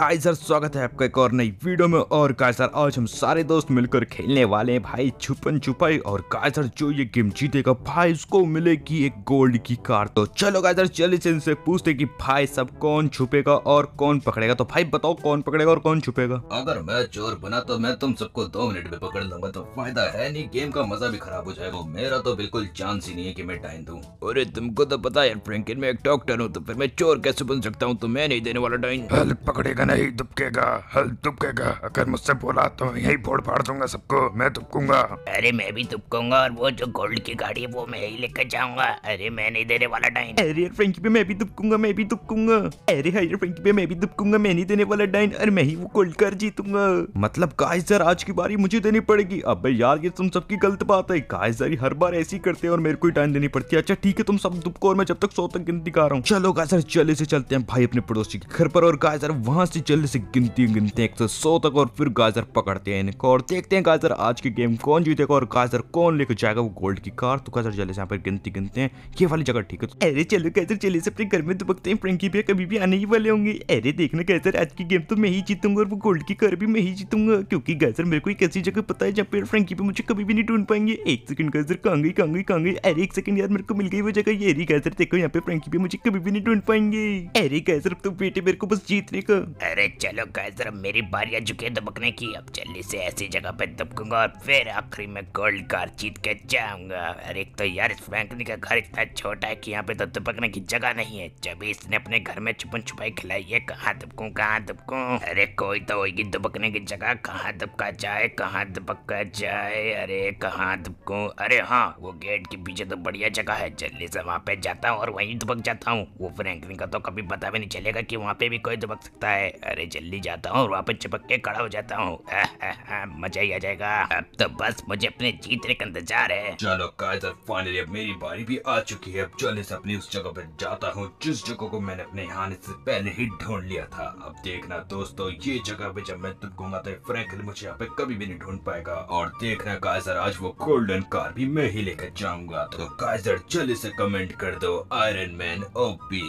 Kaizer स्वागत है आपका एक और नई वीडियो में और काइजर आज हम सारे दोस्त मिलकर खेलने वाले हैं भाई छुपन छुपाई और काइजर जो ये गेम जीतेगा भाई उसको मिलेगी एक गोल्ड की कार तो चलो काइजर चलिए इनसे पूछते कि भाई सब कौन छुपेगा और कौन पकड़ेगा तो भाई बताओ कौन पकड़ेगा और कौन छुपेगा अगर मैं चोर बना तो मैं तुम सबको दो मिनट में पकड़ लूंगा तो फायदा है नहीं गेम का मजा भी खराब हो जाएगा मेरा तो बिल्कुल चांस ही नहीं है की मैं टाइम दू अरे तुमको तो पता है मैं एक डॉक्टर हूँ तो फिर मैं चोर कैसे बन सकता हूँ तो मैं नहीं देने वाला टाइम पकड़ेगा नहीं दुबकेगा हल दुबकेगा अगर मुझसे बोला तो यही फोड़ फाड़ दूंगा सबको मैं दुबकूंगा अरे मैं भी दुबकूंगा और वो जो गोल्ड की गाड़ी है वो मैं ही लेकर जाऊंगा अरे मैं नहीं देने वाला डाइन अरे फ्रेंकी पे मैं भी दुबकूंगा मैं भी दुबकूंगा अरे हर हाँ फ्रेंकी पे मैं भी दुबकूंगा मैं नहीं देने वाला डाइन अरे मैं ही वो गोल्ड कर जीतूंगा मतलब गाइजर आज की बारी मुझे देनी पड़ेगी अब यार ये तुम सबकी गलत बात है गाइजर हर बार ऐसी करते हैं और मेरे को ही डाइन देनी पड़ती है अच्छा ठीक है तुम सब दुबको और मैं जब तक सौ तक गिनती कर रहा हूँ चलो गाइजर चले से चलते हैं भाई अपने पड़ोसी के घर पर और गाइजर वहाँ से से जल्दी से गिनती गिनते एक सौ तक और फिर गाजर पकड़ते हैं इनको और देखते हैं गाजर आज की गेम कौन जीतेगा और गाजर कौन लेकर जाएगा वो गोल्ड की कार तो गाजर जल्दी से यहाँ पर गिनती गिनते हैं ये वाली जगह ठीक है तो अरे चलो गाजर चले से अपने घर में दुबकते हैं फ्रेंकी भैया कभी भी आने ही वाले होंगे अरे देखना गाजर आज की गेम तो मैं ही जीतूंगा और वो गोल्ड की कार भी मैं ही जीतूंगा क्योंकि गाजर मेरे को एक ऐसी जगह पता है जहाँ पे फ्रेंकी पे मुझे कभी भी नहीं ढूंढ पाएंगे एक सेकंड गाजर कहाँ गई कहाँ गई कहाँ गई अरे एक सेकंड यार मेरे को मिल गई वो जगह ये गाजर देखो यहाँ पे फ्रेंकी पे मुझे कभी भी नहीं ढूंढ पाएंगे अरे गाजर तो बेटे मेरे को बस जीतने का अरे चलो गाइस जरा मेरी बारी आ चुकी है दबकने की अब जल्दी से ऐसी जगह पे दबकूंगा और फिर आखिरी में गोल्ड कार जीत के जाऊंगा अरे तो यार इस फ्रैंकली का घर इतना छोटा है कि यहाँ पे तो दबकने की जगह नहीं है जब इसने अपने घर में छुपन छुपाई खिलाई है कहाँ दबकू कहाँ दबकू अरे कोई तो होगी दबकने की जगह कहाँ दबका जाए कहाँ दबका जाए अरे कहाँ दबकू अरे हाँ वो गेट के पीछे तो बढ़िया जगह है जल्दी से वहाँ पे जाता हूँ और वहीं दबक जाता हूँ वो फ्रैंकलिन का तो कभी पता भी नहीं चलेगा की वहाँ पे भी कोई दबक सकता है अरे जल्दी जाता हूँ और वापस चिपक के खड़ा हो जाता हूँ हाँ, हाँ, हाँ, मजा ही आ जाएगा अब तो बस मुझे अपने जीतने का इंतजार है चलो कायदर फाइनली अब मेरी बारी भी आ चुकी है अब जल्दी से अपनी उस जगह पे जाता हूँ जिस जगह को मैंने अपने आने से पहले ही ढूंढ लिया था अब देखना दोस्तों ये जगह पे जब मैं तुम घूमा तो फ्रेंक मुझे यहाँ पे कभी भी नहीं ढूंढ पाएगा और देखना कायजर आज वो गोल्डन कार भी मैं ही लेकर जाऊंगा तो कायजर जल्दी से कमेंट कर दो आयरन मैन ओपी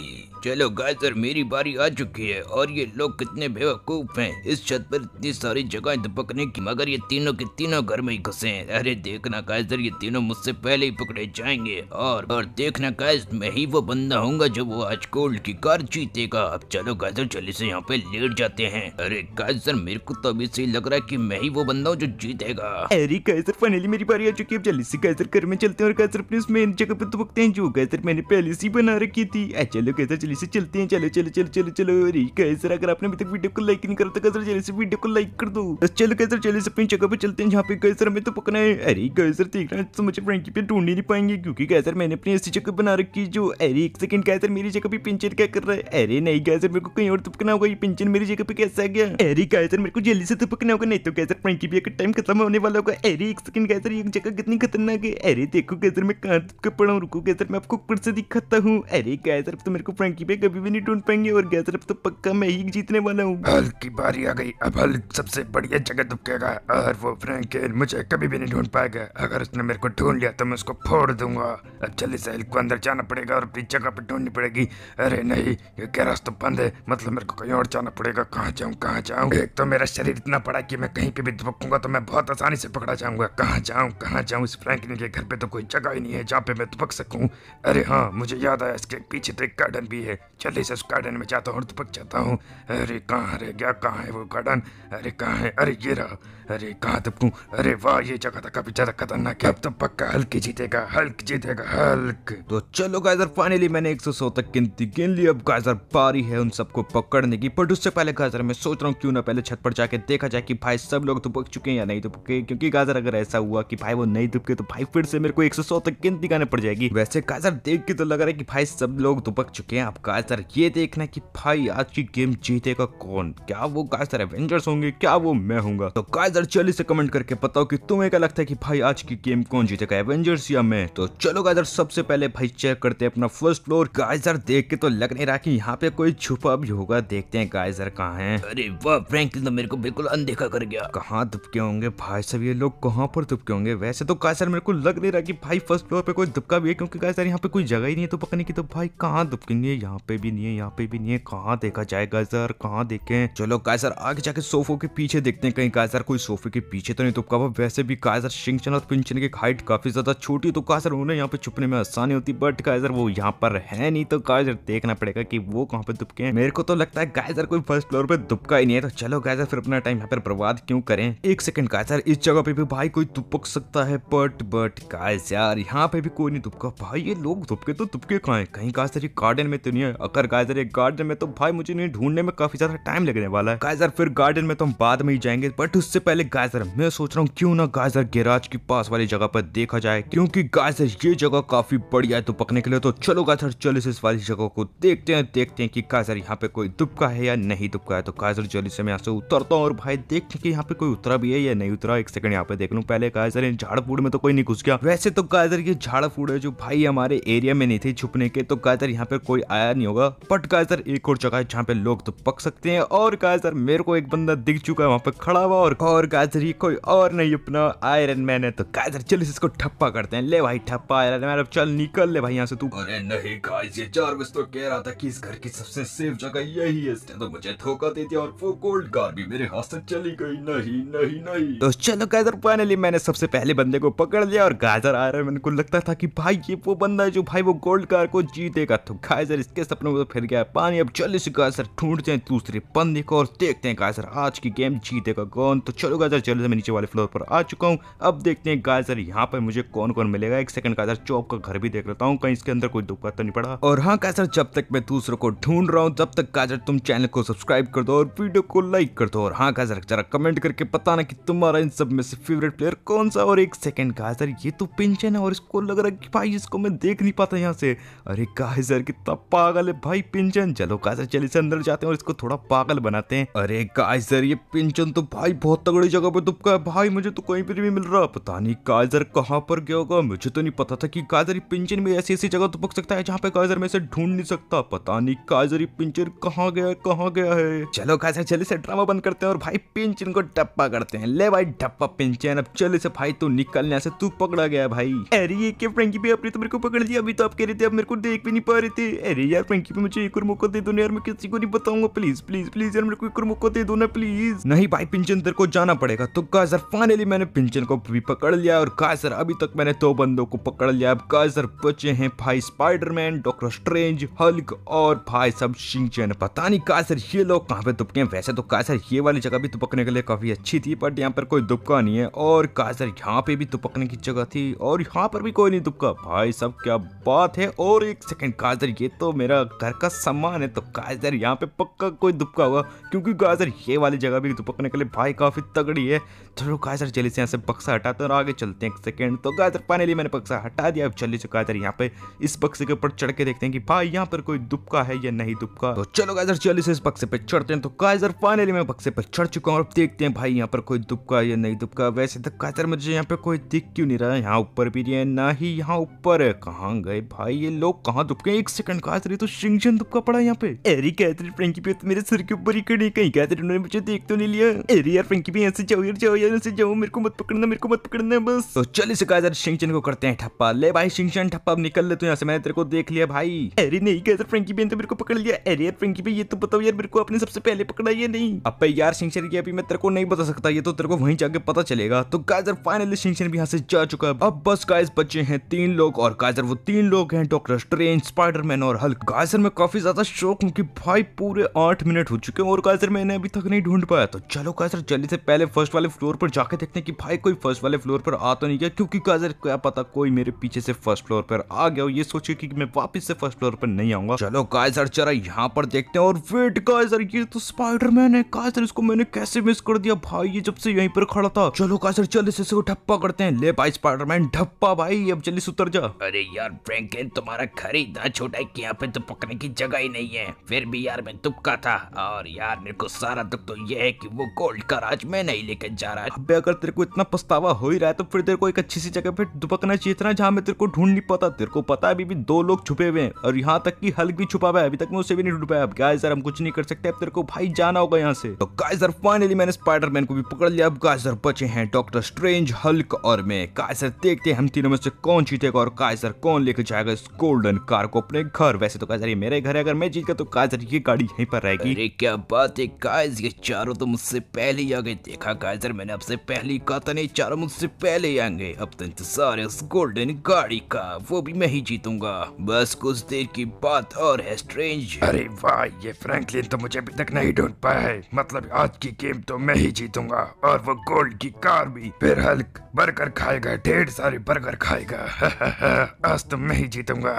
चलो गाइजर मेरी बारी आ चुकी है और ये लोग लोग कितने बेवकूफ हैं इस छत पर इतनी सारी जगह दपकने की मगर ये तीनों के तीनों घर में ही घुसे हैं अरे देखना कायदर ये तीनों मुझसे पहले ही पकड़े जाएंगे और और देखना कायद मैं ही वो बंदा हूँ जो वो आज गोल्ड की कार जीतेगा अब चलो कायदर जल्दी से यहाँ पे लेट जाते हैं अरे कायदर मेरे को तो अभी से लग रहा है की मैं ही वो बंदा हूँ जो जीतेगा अरे कायदर फाइनली मेरी बारी आ चुकी है जल्दी से कायदर घर में चलते हैं और कायदर अपने उसमें जगह पे दुबकते हैं जो कायदर मैंने पहले से बना रखी थी चलो कैसर जल्दी से चलते हैं चलो चलो चलो चलो चलो अरे कैसर अगर आप आपने अभी तक वीडियो को लाइक नहीं करा था सर जल्दी से वीडियो को लाइक कर दो चलो कैसे से अपनी जगह पे चलते हैं जहाँ पे गए सर हमें तो पकना है अरे गए सर देख रहे तो मुझे फ्रेंकी पे ढूंढ नहीं पाएंगे क्योंकि गए सर मैंने अपनी ऐसी जगह बना रखी जो अरे एक सेकंड गए सर मेरी जगह पे पिंचर क्या कर रहा है अरे नहीं गए सर मेरे को कहीं और तुपकना तो होगा ये पिंचर मेरी जगह पे कैसे आ गया अरे गए सर मेरे को जल्दी से तुपकना तो होगा नहीं तो गए सर फ्रेंकी पे टाइम खत्म होने वाला होगा अरे एक सेकंड गए सर एक जगह कितनी खतरनाक है अरे देखो गए सर मैं कहाँ तुपके पड़ा हूँ रुको गए सर मैं आपको ऊपर से दिखाता हूँ अरे गए सर तो मेरे को फ्रेंकी पे कभी भी नहीं ढूंढ पाएंगे और गए सर तो पक्का मैं ही जीत जीतने वाला हूँ हल्क की बारी आ गई अब हल्क सबसे बढ़िया जगह दुबकेगा और वो फ्रेंक मुझे कभी भी नहीं ढूंढ पाएगा अगर उसने मेरे को ढूंढ लिया तो मैं उसको फोड़ दूंगा अब जल्दी से हल्क को अंदर जाना पड़ेगा और अपनी जगह पर ढूंढनी पड़ेगी अरे नहीं ये क्या रास्ता बंद है मतलब मेरे को कहीं और जाना पड़ेगा कहाँ जाऊँ कहाँ जाऊँ एक तो मेरा शरीर इतना पड़ा की मैं कहीं पे भी दुबकूंगा तो मैं बहुत आसानी से पकड़ा जाऊंगा कहाँ जाऊँ कहाँ जाऊँ इस फ्रेंक के घर पे तो कोई जगह ही नहीं है जहाँ पे मैं दुबक सकूँ अरे हाँ मुझे याद आया इसके पीछे तो एक गार्डन भी है जल्दी से उस गार्डन में जाता हूँ और दुबक जाता हूँ अरे कहाँ अरे क्या कहाँ है वो गार्डन अरे कहाँ है अरे ये रहा अरे कहाँ तब तू अरे वाह ये जगह तो का बेचारा खतरनाक है अब तो पक्का हल्क जीतेगा हल्क जीतेगा हल्क तो चलो गाइजर फाइनली मैंने 100 तक गिनती गिन ली अब गाइजर पारी है उन सबको पकड़ने की बट उससे पहले गाजर मैं सोच रहा हूँ क्यों ना पहले छत पर जाके देखा जाए कि भाई सब लोग तो पक चुके हैं या नहीं दुबके तो क्योंकि गाजर अगर ऐसा हुआ कि भाई वो नहीं दुबके तो भाई फिर से मेरे को एक तक गिनती गाने पड़ जाएगी वैसे गाजर देख के तो लग रहा है कि भाई सब लोग दुबक तो चुके हैं अब गाजर ये देखना की भाई आज की गेम जीते जीतेगा कौन क्या वो गाइसर एवेंजर्स होंगे क्या वो मैं हूँ तो गाइसर चलिए से कमेंट करके बताओ कि तुम्हें क्या लगता है कि भाई आज की गेम कौन जीतेगा एवेंजर्स या मैं तो चलो गाइसर सबसे पहले भाई चेक करते हैं अपना फर्स्ट फ्लोर गाइसर देख के तो लग नहीं रहा की यहाँ पे कोई छुपा भी होगा देखते हैं गाइसर कहाँ है अरे वह फ्रेंक तो मेरे को बिल्कुल अनदेखा कर गया कहाँ दुबके होंगे भाई सब ये लोग कहाँ पर दुबके होंगे वैसे तो गाइसर मेरे को लग नहीं रहा की भाई फर्स्ट फ्लोर पे कोई दुबका भी है क्योंकि गाइसर यहाँ पे कोई जगह ही नहीं है तो पकने की तो भाई कहाँ दुबकेंगे यहाँ पे भी नहीं है यहाँ पे भी नहीं है कहाँ देखा जाएगा सर कहाँ देखे चलो कायसर आगे जाके सोफो के पीछे देखते हैं कहीं कायसर कोई सोफे के पीछे तो नहीं तो कब वैसे भी कायसर शिंगचन और पिंचन की हाइट काफी ज्यादा छोटी तो कायसर उन्हें यहाँ पे छुपने में आसानी होती बट कायसर वो यहाँ पर है नहीं तो कायसर देखना पड़ेगा की वो कहाँ पे दुबके हैं मेरे को तो लगता है गायसर कोई फर्स्ट फ्लोर पे दुबका ही नहीं है तो चलो गायसर फिर अपना टाइम यहाँ पर बर्बाद क्यों करें एक सेकंड कायसर इस जगह पे भी भाई कोई दुबक सकता है बट बट गायसर यहाँ पे भी कोई नहीं दुबका भाई ये लोग दुबके तो दुबके कहा है कहीं कायसर ये गार्डन में तो नहीं है अगर गायसर ये गार्डन में तो भाई मुझे नहीं ढूंढने में काफी ज्यादा टाइम लगने वाला है गाइजर फिर गार्डन में तो हम बाद में ही जाएंगे बट उससे पहले गाइजर मैं सोच रहा हूँ क्यों ना गाइजर गैराज के पास वाली जगह पर देखा जाए क्योंकि गाइजर ये जगह काफी बढ़िया है दुपकने तो के लिए तो चलो गाइजर चलो इस वाली जगह को देखते हैं देखते हैं कि गाइजर यहाँ पे कोई दुबका है या नहीं दुबका है तो गाइजर जल्दी से मैं यहाँ से उतरता हूँ और भाई देखते कि यहाँ पे कोई उतरा भी है या नहीं उतरा एक सेकंड यहाँ पे देख लू पहले गाइजर इन झाड़ फूड में तो कोई नहीं घुस गया वैसे तो गाइजर ये झाड़ फूड है जो भाई हमारे एरिया में नहीं थे छुपने के तो गाइजर यहाँ पे कोई आया नहीं होगा बट गाइजर एक और जगह है जहाँ पे लोग तो पक सकते हैं और गाजर मेरे को एक बंदा दिख चुका है वहां पर खड़ा हुआ और और गाजर ये कोई और नहीं अपना आयरन मैन है तो गाजर चल इसको ठप्पा करते हैं ले भाई ठप्पा आयरन मैन अब चल निकल ले भाई यहाँ से तू अरे नहीं गाइस ये चार बस तो कह रहा था कि इस घर की सबसे सेफ जगह यही है तो मुझे धोखा दे दिया और वो गोल्ड कार भी मेरे हाथ से चली गई नहीं नहीं नहीं तो चलो गाजर फाइनली मैंने सबसे पहले बंदे को पकड़ लिया और गाजर आयरन मैन को लगता था कि भाई ये वो बंदा है जो भाई वो गोल्ड कार को जीतेगा तो गाजर इसके सपनों में तो फिर गया पानी अब चल इस गाजर ढूंढते हैं दूसरे पन्ने को और देखते हैं गाइजर आज की गेम जीतेगा कौन तो चलो गाय सर जल्द से मैं नीचे वाले फ्लोर पर आ चुका हूँ अब देखते हैं गाय सर यहाँ पर मुझे कौन कौन मिलेगा एक सेकंड गाय सर चौक का घर भी देख लेता हूँ कहीं इसके अंदर कोई दुकान तो नहीं पड़ा और हाँ गाय सर जब तक मैं दूसरों को ढूंढ रहा हूँ तब तक गाइजर तुम चैनल को सब्सक्राइब कर दो और वीडियो को लाइक कर दो और हाँ गाय सर जरा कमेंट करके बताना कि तुम्हारा इन सब में से फेवरेट प्लेयर कौन सा और एक सेकंड सर ये तो पिंचन है और इसको लग रहा है कि भाई इसको मैं देख नहीं पाता यहाँ से अरे गाय सर कितना पागल है भाई पिंचन चलो गाय सर चलिए अंदर जाते हैं और इसको को थोड़ा पागल बनाते हैं अरे काइजर ये पिंचन तो भाई बहुत तगड़ी जगह पर दुबका है भाई मुझे तो कहीं पर भी मिल रहा पता नहीं काइजर कहाँ पर गया होगा मुझे तो नहीं पता था कि काइजर पिंचन में ऐसी ऐसी जगह दुबक सकता है जहाँ पे काइजर में से ढूंढ नहीं सकता पता नहीं काइजर पिंचन कहाँ गया कहाँ गया है चलो काइजर चले से ड्रामा बंद करते हैं और भाई पिंचन को डप्पा करते हैं ले भाई डप्पा पिंचन अब चले से भाई तू निकलने से तू पकड़ा गया भाई अरे ये क्या फ्रेंकी भी अपनी तो मेरे को पकड़ लिया अभी तो आप कह रहे थे अब मेरे को देख भी नहीं पा रहे थे अरे यार फ्रेंकी भी मुझे एक और मौका दे दो यार मैं किसी को नहीं बताऊंगा प्लीज प्लीज प्लीज यार मेरे को कुर्मुख मुक्को दे दो ना प्लीज नहीं भाई पिंचन तेरे को जाना पड़ेगा तो कहा सर फाइनली मैंने पिंचन को भी पकड़ लिया और कहा सर अभी तक मैंने दो बंदों को पकड़ लिया अब कहा सर बचे हैं भाई स्पाइडरमैन डॉक्टर स्ट्रेंज हल्क और भाई सब शिंचन पता नहीं कहा सर ये लोग कहाँ पे दुबके हैं वैसे तो कहा सर ये वाली जगह भी दुबकने के लिए काफी अच्छी थी बट यहाँ पर कोई दुबका नहीं है और कहा सर यहाँ पे भी दुबकने की जगह थी और यहाँ पर भी कोई नहीं दुबका भाई सब क्या बात है और एक सेकेंड काजर ये तो मेरा घर का सामान है तो काजर यहाँ पे पक्का कोई दुपका होगा क्योंकि गाजर ये वाली जगह भी दुपकने के लिए भाई काफ़ी तगड़ी है चलो गाजर जल्दी से यहाँ से बक्सा हटाते हैं और आगे चलते हैं एक सेकेंड तो गाजर पाने लिए मैंने बक्सा हटा दिया अब जल्दी से गाजर यहाँ पे इस बक्से के ऊपर चढ़ के देखते हैं कि भाई यहाँ पर कोई दुपका है या नहीं दुपका तो चलो गाजर जल्दी से इस बक्से पर चढ़ते हैं तो गाजर फाइनली मैं बक्से पर चढ़ चुका हूँ अब देखते हैं भाई यहाँ पर कोई दुपका या नहीं दुपका वैसे तो गाजर मुझे यहाँ पे कोई दिख क्यों नहीं रहा यहाँ ऊपर भी नहीं है ना ही यहाँ ऊपर कहाँ गए भाई ये लोग कहाँ दुपके एक सेकंड गाजर तो शिंगशन दुपका पड़ा यहाँ पे एरी कैथरीन फ्रेंकी पे तो मेरे सर के ऊपर ही खड़े कहीं कहते उन्होंने मुझे देख तो नहीं लिया अरे यार फ्रेंकी भी ऐसे जाओ यार जाओ यार ऐसे जाओ मेरे को मत पकड़ना मेरे को मत पकड़ना बस तो चल इसे कहा सिंचन को करते हैं ठप्पा ले भाई सिंचन ठप्पा निकल ले तो यहाँ से मैंने तेरे को देख लिया भाई अरे नहीं कहते फ्रेंकी भी तो मेरे को पकड़ लिया अरे यार फ्रेंकी भी ये तो बताओ यार मेरे को अपने सबसे पहले पकड़ा ये नहीं अब यार सिंचन की अभी मैं तेरे को नहीं बता सकता ये तो तेरे को वहीं जाके पता चलेगा तो गाजर फाइनली सिंचन भी यहाँ से जा चुका है अब बस गाइस बच्चे हैं तीन लोग और गाजर वो तीन लोग हैं डॉक्टर स्ट्रेंज स्पाइडरमैन और हल्क गाजर में काफी ज्यादा शौक हूँ की भाई पूरे ऑन आठ मिनट हो चुके हैं और कैसर मैंने अभी तक नहीं ढूंढ पाया तो चलो कैसर जल्दी से पहले फर्स्ट वाले फ्लोर पर जाके देखते हैं कि भाई कोई फर्स्ट वाले फ्लोर पर आ तो नहीं गया क्योंकि कैसर क्या पता कोई मेरे पीछे से फर्स्ट फ्लोर पर आ गया और ये सोचे कि मैं वापस से फर्स्ट फ्लोर पर नहीं आऊंगा चलो कायसर चरा यहाँ पर देखते हैं और वेट कायसर ये तो स्पाइडर मैन है कायसर इसको मैंने कैसे मिस कर दिया भाई ये जब से यहीं पर खड़ा था चलो कायसर जल्दी से इसको ढप्पा करते हैं ले भाई स्पाइडर मैन ढप्पा भाई अब जल्दी से उतर जा अरे यार फ्रैंकलिन तुम्हारा घर इतना छोटा है कि यहाँ पे तो पकड़ने की जगह ही नहीं है फिर भी यार मैं तुपका था और यार मेरे को सारा दुख तो ये है कि वो गोल्ड का राज मैं नहीं लेके जा रहा अबे अगर तेरे को इतना पछतावा हो ही रहा है तो फिर तेरे को एक अच्छी सी जगह पे दुबकना चाहिए था जहाँ मैं तेरे को ढूंढ नहीं पाता तेरे को पता अभी भी दो लोग छुपे हुए हैं और यहाँ तक की हल्क भी छुपा हुआ है अभी तक मैं उसे भी नहीं ढूंढ पाया अब गाय हम कुछ नहीं कर सकते अब तेरे को भाई जाना होगा यहाँ से तो गाइजर फाइनली मैंने स्पाइडरमैन को भी पकड़ लिया अब गाइजर बचे हैं डॉक्टर स्ट्रेंज हल्क और मैं गाइजर देखते हैं हम तीनों में से कौन जीतेगा और गाइजर कौन लेके जाएगा इस गोल्डन कार को अपने घर वैसे तो गाइजर ये मेरे घर है अगर मैं जीत गया तो गाइजर ये गाड़ी यहीं पर पर रहेगी अरे क्या बात है गाइस ये चारों तो मुझसे पहले ही आ गए देखा गाइस मैंने आपसे पहले ही कहा था नहीं चारों मुझसे पहले ही आएंगे अब तो इंतजार है उस गोल्डन गाड़ी का वो भी मैं ही जीतूंगा बस कुछ देर की बात और है स्ट्रेंज अरे वाह ये फ्रैंकलिन तो मुझे अभी तक नहीं ढूंढ पाया है मतलब आज की गेम तो मैं ही जीतूंगा और वो गोल्ड की कार भी फिर हल्क बर्गर खाएगा ढेर सारे बर्गर खाएगा आज तो मैं ही जीतूंगा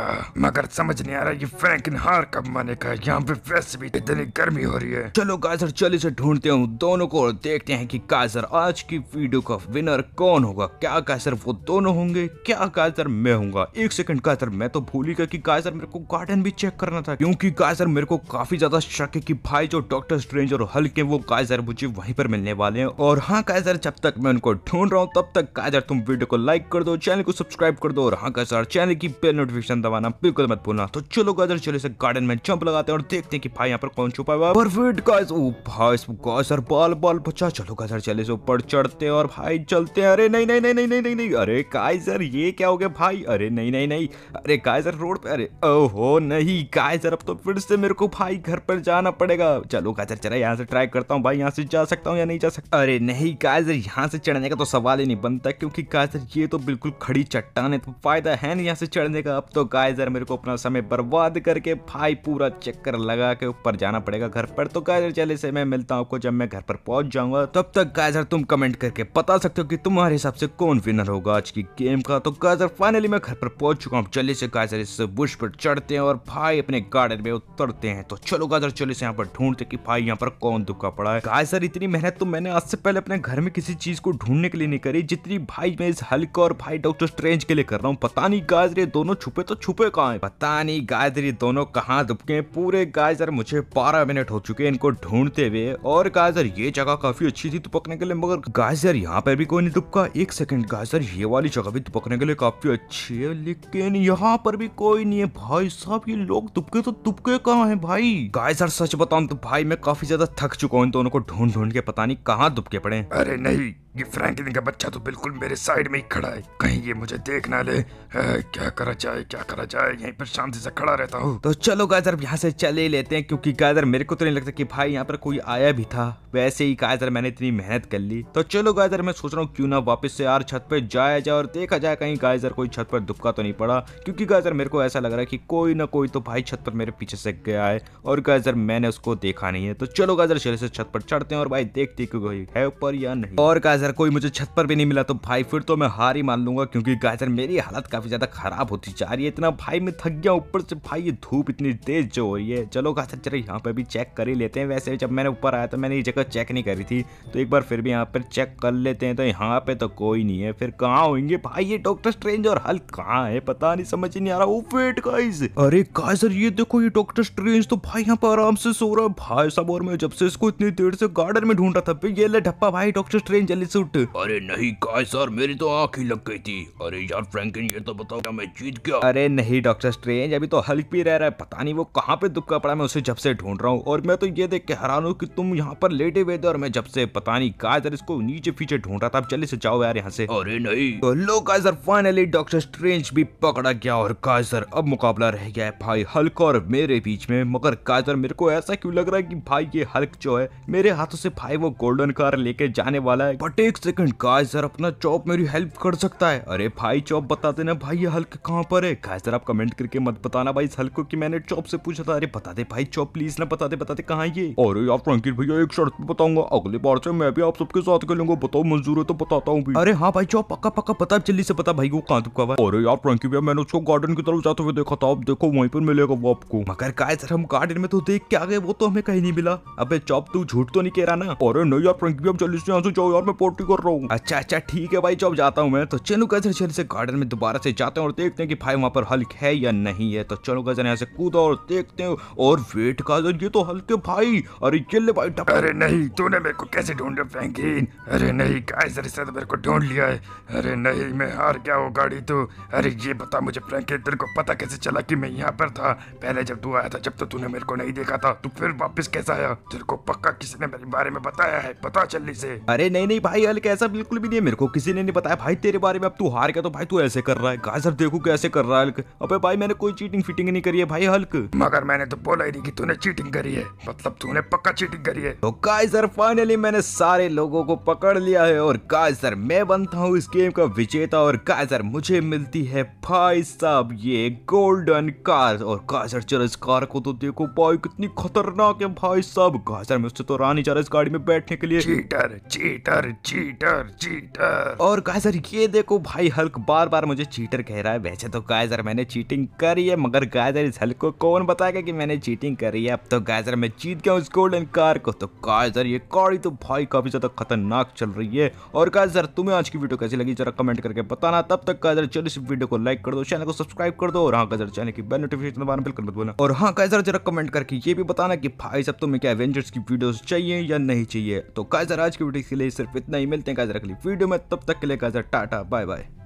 मगर समझ नहीं आ रहा ये फ्रैंकलिन हार कब मानेगा यहाँ पे वैसे भी इतनी गर्मी हो रही है चलो काजर चले इसे ढूंढते हूँ दोनों को और देखते हैं कि काजर आज की वीडियो का विनर कौन होगा क्या काजर वो दोनों होंगे क्या काजर मैं हूँ एक सेकंड काजर मैं तो भूल ही गया कि काजर मेरे को गार्डन भी चेक करना था क्योंकि काजर मेरे को काफी ज्यादा शक है कि भाई जो डॉक्टर स्ट्रेंज और हल्क है वो काजर मुझे वहीं पर मिलने वाले हैं और हाँ काजर जब तक मैं उनको ढूंढ रहा हूँ तब तक काजर तुम वीडियो को लाइक कर दो चैनल को सब्सक्राइब कर दो और हाँ काजर चैनल की बेल नोटिफिकेशन दबाना बिल्कुल मत भूलना तो चलो काजर चलो से गार्डन में जंप लगाते हैं और देखते हैं कि भाई यहाँ पर पहुंच चुका है पर गाइस ओ भाई गाइस सर बाल बाल बचा चलो गाइस सर चले से ऊपर चढ़ते हैं और भाई चलते हैं अरे नहीं नहीं नहीं नहीं नहीं नहीं अरे गाइस सर ये क्या हो गया भाई अरे नहीं नहीं नहीं अरे गाइस सर रोड पे अरे ओहो नहीं गाइस सर अब तो फिर से मेरे को भाई घर पर जाना पड़ेगा चलो गाइस सर चला यहाँ से ट्राई करता हूँ भाई यहाँ से जा सकता हूँ या नहीं जा सकता अरे नहीं गाइस सर यहाँ से चढ़ने का तो सवाल ही नहीं बनता क्योंकि गाइस सर ये तो बिल्कुल खड़ी चट्टान है तो फायदा है नहीं यहाँ से चढ़ने का अब तो गाइस सर मेरे को अपना समय बर्बाद करके भाई पूरा चक्कर लगा के ऊपर जाना जाना पड़ेगा घर पर तो गाजर चले से मैं मिलता हूँ आपको जब मैं घर पर पहुंच जाऊंगा तब तक गाजर तुम कमेंट करके बता सकते हो कि तुम्हारे हिसाब से कौन विनर होगा आज की गेम का तो गाजर फाइनली मैं घर पर पहुंच चुका हूँ चले से गाजर इस बुश पर चढ़ते हैं और भाई अपने गार्डन में उतरते हैं तो चलो गाजर चले से यहाँ पर ढूंढते कि भाई यहाँ पर कौन दुखा पड़ा है गाजर इतनी मेहनत तो मैंने आज से पहले अपने घर में किसी चीज को ढूंढने के लिए नहीं करी जितनी भाई मैं इस हल्क और भाई डॉक्टर स्ट्रेंज के लिए कर रहा हूँ पता नहीं गाजरे दोनों छुपे तो छुपे कहा है पता नहीं गाजर दोनों कहाँ दुबके पूरे गाजर मुझे बारह मिनट हो चुके हैं इनको ढूंढते हुए और गाजर ये जगह काफी अच्छी थी दुपकने के लिए मगर गाजर यहाँ पर भी कोई नहीं दुपका एक सेकंड गाजर ये वाली जगह भी दुपकने के लिए काफी अच्छी है लेकिन यहाँ पर भी कोई नहीं है भाई साहब ये लोग दुपके तो दुबके कहाँ है भाई गाजर सच बताऊ तो भाई मैं काफी ज्यादा थक चुका हूँ इन दोनों को ढूंढ ढूंढ के पता नहीं कहाँ दुबके पड़े अरे नहीं ये फ्रैंकलिन का बच्चा तो बिल्कुल मेरे साइड में ही खड़ा है कहीं ये मुझे देख ना ले क्या करा जाए क्या करा जाए यहीं पर शांति से खड़ा रहता हूँ तो चलो गाजर यहाँ से चले लेते हैं क्योंकि गाजर मेरे को तो नहीं लगता कि भाई यहाँ पर कोई आया भी था वैसे ही गाजर मैंने इतनी मेहनत कर ली तो चलो गाजर मैं सोच रहा हूँ क्यों ना वापस से यार छत पर जाया जाए और देखा जाए कहीं गाजर कोई छत पर दुबका तो नहीं पड़ा क्योंकि गाजर मेरे को ऐसा लग रहा है की कोई ना कोई तो भाई छत पर मेरे पीछे से गया है और गाजर मैंने उसको देखा नहीं है तो चलो गाजर चले से छत पर चढ़ते हैं और भाई देखते क्यों है ऊपर या नहीं और गाजर गाइजर कोई मुझे छत पर भी नहीं मिला तो भाई फिर तो मैं हार ही मान लूंगा क्योंकि गाइजर मेरी हालत काफी ज्यादा खराब होती जा रही है इतना भाई मैं थक गया ऊपर से भाई ये धूप इतनी तेज जो हो रही है चलो गाजर अच्छा चलो यहाँ पर भी चेक कर ही लेते हैं वैसे जब मैंने ऊपर आया तो मैंने ये जगह चेक नहीं करी थी तो एक बार फिर भी यहाँ पर चेक कर लेते हैं तो यहाँ पे तो कोई नहीं है फिर कहाँ होंगे भाई ये डॉक्टर स्ट्रेंज और हल कहाँ है पता नहीं समझ नहीं आ रहा वेट oh, गाइज अरे गाजर ये देखो ये डॉक्टर स्ट्रेंज तो भाई यहाँ पर आराम से सो रहा है भाई सब और मैं जब से इसको इतनी देर से गार्डन में ढूंढ रहा था ये ले ढप्पा भाई डॉक्टर स्ट्रेंज जल्दी सूट अरे नहीं काय सर मेरी तो आँख ही लग गई थी अरे यार फ्रैंकलिन ये तो बताओ क्या मैं जीत गया अरे नहीं डॉक्टर स्ट्रेंज अभी तो हल्क भी रह रहा है पता नहीं वो कहाँ पे दुबका पड़ा मैं उसे जब से ढूंढ रहा हूँ और मैं तो ये देख के हैरान हूँ की तुम यहाँ पर लेटे हुए थे और मैं जब से पता नहीं काजर इसको नीचे पीछे ढूंढ रहा था जल्दी से जाओ यार यहाँ से अरे नहीं तो लो काजर फाइनली डॉक्टर स्ट्रेंज भी पकड़ा गया और काजर अब मुकाबला रह गया है भाई हल्क और मेरे बीच में मगर काजर मेरे को ऐसा क्यों लग रहा है कि भाई ये हल्क जो है मेरे हाथों से भाई वो गोल्डन कार लेके जाने वाला है बट एक सेकंड गाय सर अपना चॉप मेरी हेल्प कर सकता है अरे भाई चॉप बता देना भाई ये हल्क कहाँ पर है गाय सर आप कमेंट करके मत बताना भाई इस हल्क को कि मैंने चॉप से पूछा था अरे बता दे भाई चॉप प्लीज ना बता दे बता दे कहाँ ये और यार अंकित भैया एक शर्त पे बताऊंगा अगले बार से मैं भी आप सबके साथ खेलूंगा बताओ मंजूर है तो बताता हूँ अरे हाँ भाई चॉप पक्का पक्का पता जल्दी से पता भाई वो कहाँ तुका हुआ अरे यार अंकित भैया मैंने उसको गार्डन की तरफ जाते हुए देखा था आप देखो वहीं पर मिलेगा वो आपको मगर गाय सर हम गार्डन में तो देख के आ गए वो तो हमें कहीं नहीं मिला अब चॉप तू झूठ तो नहीं कह रहा ना अरे नहीं यार फ्रंकी भैया जल्दी से यहाँ से जाओ यार मैं रोटी कर रहा हूँ अच्छा अच्छा ठीक है भाई जब जाता हूँ मैं तो चलो गजर चल से गार्डन में दोबारा से जाते हैं और देखते हैं कि भाई वहाँ पर हल्क है या नहीं है तो चलो गजर यहाँ से कूदो और देखते हो और वेट गाजर ये तो हल्क है भाई अरे चल भाई अरे नहीं तूने मेरे को कैसे ढूंढा फ्रैंकिन अरे नहीं गाजर से मेरे को ढूंढ लिया है अरे नहीं मैं हार गया हूँ गाड़ी तो अरे ये बता मुझे फ्रेंकिन तेरे को पता कैसे चला कि मैं यहाँ पर था पहले जब तू आया था जब तो तूने मेरे को नहीं देखा था तू फिर वापस कैसे आया तेरे को पक्का किसी ने मेरे बारे में बताया है पता चलने से अरे नहीं नहीं भाई भाई अलग ऐसा बिल्कुल भी नहीं है मेरे को किसी ने नहीं बताया भाई तेरे बारे में अब तू हार गया तो भाई तू ऐसे कर रहा है गाजर देखो कैसे कर रहा है अलग अबे भाई मैंने कोई चीटिंग फिटिंग नहीं करी है भाई हल्क मगर मैंने तो बोला ही नहीं की तूने चीटिंग करी है मतलब तूने पक्का चीटिंग करी है तो गाइजर फाइनली मैंने सारे लोगों को पकड़ लिया है और गाइजर मैं बनता हूँ इस गेम का विजेता और गाइजर मुझे मिलती है भाई साहब ये गोल्डन कार और गाइजर चलो इस कार को तो देखो भाई कितनी खतरनाक है भाई साहब गाइजर उससे तो रानी जा रहा इस गाड़ी में बैठने के लिए चीटर चीटर चीटर चीटर और गाइजर ये देखो भाई हल्क बार बार मुझे चीटर कह रहा है वैसे तो गाइजर मैंने चीटिंग करी है मगर गाइजर इस हल्क को कौन बताएगा कि मैंने चीटिंग करी है अब तो गाइजर मैं जीत गया उस गोल्डन कार को तो गाइजर ये गाड़ी तो भाई काफी ज्यादा खतरनाक चल रही है और गाइजर तुम्हें आज की वीडियो कैसी लगी जरा कमेंट करके बताना तब तक गाइजर चलो इस वीडियो को लाइक कर दो चैनल को सब्सक्राइब कर दो और हाँ गाइजर चैनल की बेल नोटिफिकेशन दबाना बिल्कुल मत बोलना और हाँ गाइजर जरा कमेंट करके ये भी बताना कि भाई सब तुम्हें क्या एवेंजर्स की वीडियोस चाहिए या नहीं चाहिए तो गाइजर आज की वीडियो के लिए सिर्फ इतना इतना ही मिलते हैं गाजर अगली वीडियो में तब तक के लिए गाजर टाटा बाय बाय